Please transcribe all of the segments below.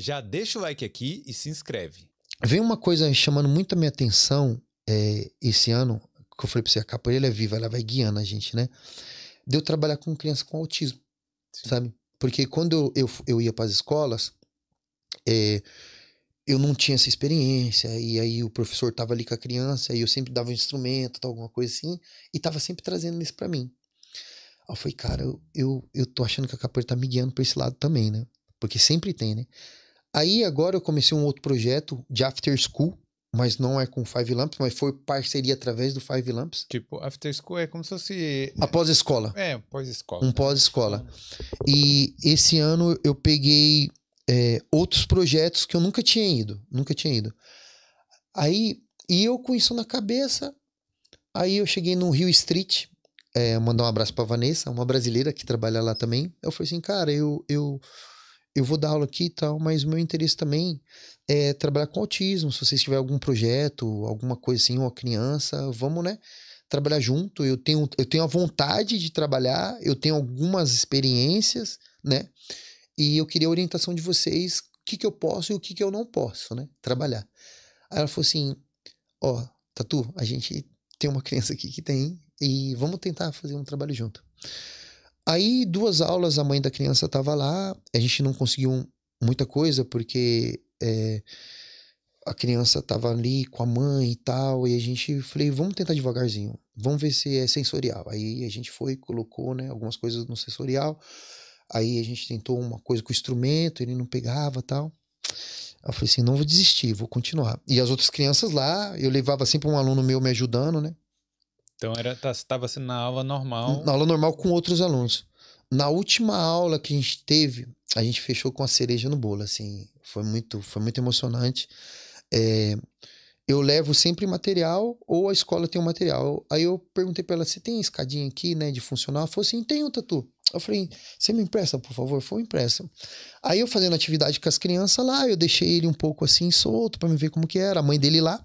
já deixa o like aqui e se inscreve. Vem uma coisa chamando muito a minha atenção é, esse ano, que eu falei pra você, a capoeira é viva, ela vai guiando a gente, né? De eu trabalhar com criança com autismo, Sim. sabe? Porque quando eu, eu, eu ia para as escolas, é, eu não tinha essa experiência, e aí o professor tava ali com a criança, e eu sempre dava um instrumento, tal, alguma coisa assim, e tava sempre trazendo isso para mim. Aí eu falei, cara, eu, eu, eu tô achando que a capoeira tá me guiando pra esse lado também, né? Porque sempre tem, né? Aí agora eu comecei um outro projeto de After School, mas não é com Five Lamps, mas foi parceria através do Five Lamps. Tipo, After School é como se fosse. Após escola. É, pós escola. Um pós escola. E esse ano eu peguei é, outros projetos que eu nunca tinha ido, nunca tinha ido. Aí, e eu com isso na cabeça, aí eu cheguei no Rio Street, é, mandar um abraço pra Vanessa, uma brasileira que trabalha lá também. Eu falei assim, cara, eu, eu eu vou dar aula aqui e tal, mas o meu interesse também é trabalhar com autismo. Se vocês tiverem algum projeto, alguma coisa assim, uma criança, vamos, né? Trabalhar junto. Eu tenho, eu tenho a vontade de trabalhar, eu tenho algumas experiências, né? E eu queria a orientação de vocês, o que, que eu posso e o que, que eu não posso, né? Trabalhar. Aí ela falou assim: Ó, oh, Tatu, a gente tem uma criança aqui que tem, e vamos tentar fazer um trabalho junto. Aí, duas aulas, a mãe da criança estava lá, a gente não conseguiu muita coisa porque é, a criança estava ali com a mãe e tal, e a gente falei, vamos tentar devagarzinho, vamos ver se é sensorial. Aí a gente foi, colocou né, algumas coisas no sensorial, aí a gente tentou uma coisa com o instrumento, ele não pegava tal. Eu falei assim, não vou desistir, vou continuar. E as outras crianças lá, eu levava sempre um aluno meu me ajudando, né? Então era estava tá, sendo na aula normal. Na aula normal com outros alunos. Na última aula que a gente teve, a gente fechou com a cereja no bolo, assim, foi muito, foi muito emocionante. É, eu levo sempre material ou a escola tem o um material. Aí eu perguntei para ela se tem escadinha aqui, né, de funcionar. Ela falou assim, tem um tatu. Eu falei, você me empresta, por favor? Foi impressa. Aí eu fazendo atividade com as crianças lá, eu deixei ele um pouco assim solto para me ver como que era, a mãe dele lá.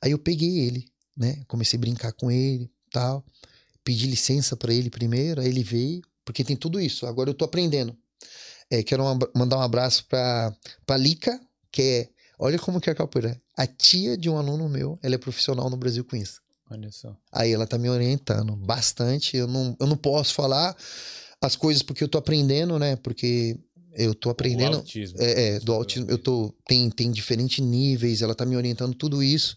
Aí eu peguei ele né? Comecei a brincar com ele, tal. Pedi licença para ele primeiro, aí ele veio, porque tem tudo isso. Agora eu tô aprendendo. É, quero uma, mandar um abraço para Palica, que é, olha como que é a capoeira. A tia de um aluno meu, ela é profissional no Brasil com isso. Olha só. Aí ela tá me orientando bastante. Eu não, eu não posso falar as coisas porque eu tô aprendendo, né? Porque eu tô aprendendo. Do autismo. É, é do autismo. Eu tô. Tem, tem diferentes níveis, ela tá me orientando tudo isso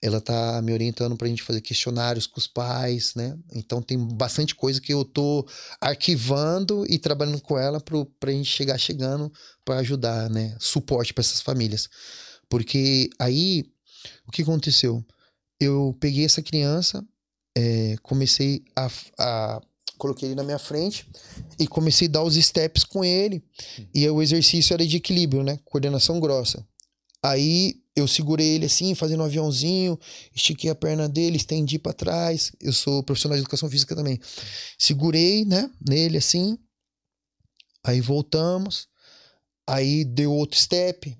ela tá me orientando para a gente fazer questionários com os pais, né? Então tem bastante coisa que eu tô arquivando e trabalhando com ela para a gente chegar chegando para ajudar, né? Suporte para essas famílias. Porque aí o que aconteceu? Eu peguei essa criança, é, comecei a, a coloquei ele na minha frente e comecei a dar os steps com ele. Hum. E o exercício era de equilíbrio, né? Coordenação grossa. Aí eu segurei ele assim, fazendo um aviãozinho, estiquei a perna dele, estendi para trás. Eu sou profissional de educação física também. Segurei, né, nele assim. Aí voltamos. Aí deu outro step,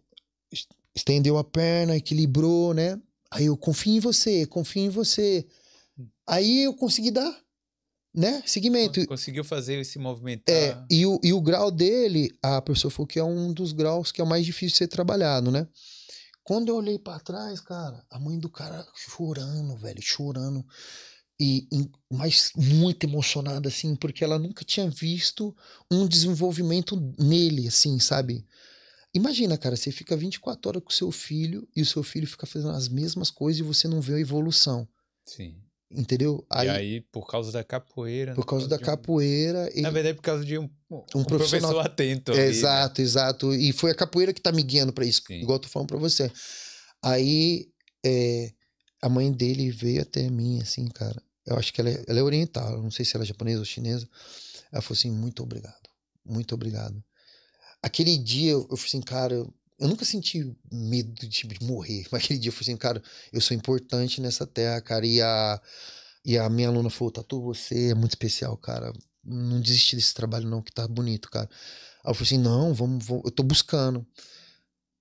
estendeu a perna, equilibrou, né? Aí eu confio em você, confio em você. Aí eu consegui dar, né? Seguimento. Conseguiu fazer esse movimentar. É, e o, e o grau dele, a professora falou que é um dos graus que é o mais difícil de ser trabalhado, né? Quando eu olhei para trás, cara, a mãe do cara chorando, velho, chorando. E, e, mas muito emocionada, assim, porque ela nunca tinha visto um desenvolvimento nele, assim, sabe? Imagina, cara, você fica 24 horas com o seu filho e o seu filho fica fazendo as mesmas coisas e você não vê a evolução. Sim. Entendeu? Aí, e aí, por causa da capoeira. Por né, causa, por causa da capoeira. Um... Ele... Na verdade, por causa de um, um, um profissional... professor atento. Ali, né? exato, né? exato. E foi a capoeira que tá me guiando para isso, Sim. igual eu tô falando pra você. Aí, é, a mãe dele veio até mim, assim, cara. Eu acho que ela é, ela é oriental, não sei se ela é japonesa ou chinesa. Ela falou assim: muito obrigado, muito obrigado. Aquele dia eu, eu falei assim, cara, eu nunca senti medo de, de morrer. Mas aquele dia eu falei assim, cara, eu sou importante nessa terra, cara. E a, e a minha aluna falou, Tatu, você é muito especial, cara. Não desiste desse trabalho não, que tá bonito, cara. Aí eu falei assim, não, vamos, vamos eu tô buscando.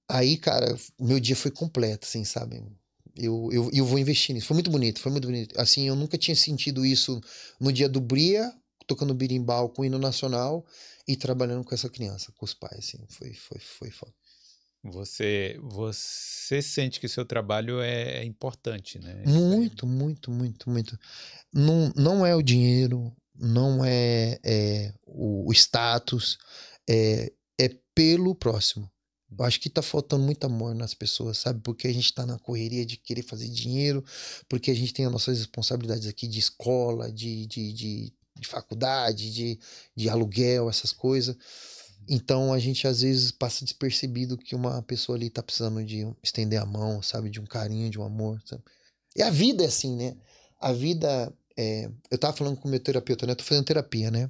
Aí, cara, meu dia foi completo, assim, sabe? Eu, eu, eu vou investir nisso. Foi muito bonito, foi muito bonito. Assim, eu nunca tinha sentido isso no dia do Bria, tocando birimbau com o hino nacional e trabalhando com essa criança, com os pais, assim. Foi, foi, foi foda. Você, você sente que seu trabalho é, é importante, né? Muito, muito, muito, muito. Não, não é o dinheiro, não é, é o, o, status, é, é pelo próximo. Eu acho que tá faltando muito amor nas pessoas, sabe? Porque a gente está na correria de querer fazer dinheiro, porque a gente tem as nossas responsabilidades aqui de escola, de, de, de, de faculdade, de, de aluguel, essas coisas. Então a gente às vezes passa despercebido que uma pessoa ali tá precisando de estender a mão, sabe? De um carinho, de um amor. Sabe? E a vida é assim, né? A vida. É... Eu tava falando com o meu terapeuta, né? Eu tô fazendo terapia, né?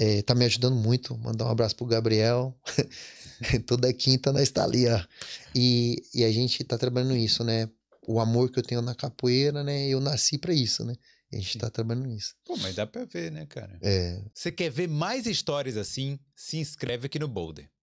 É, tá me ajudando muito. Mandar um abraço pro Gabriel. Toda quinta nós tá ali, ó. E, e a gente tá trabalhando isso, né? O amor que eu tenho na capoeira, né? Eu nasci para isso, né? A gente está trabalhando nisso. Pô, mas dá para ver, né, cara? É. Você quer ver mais histórias assim? Se inscreve aqui no Boulder.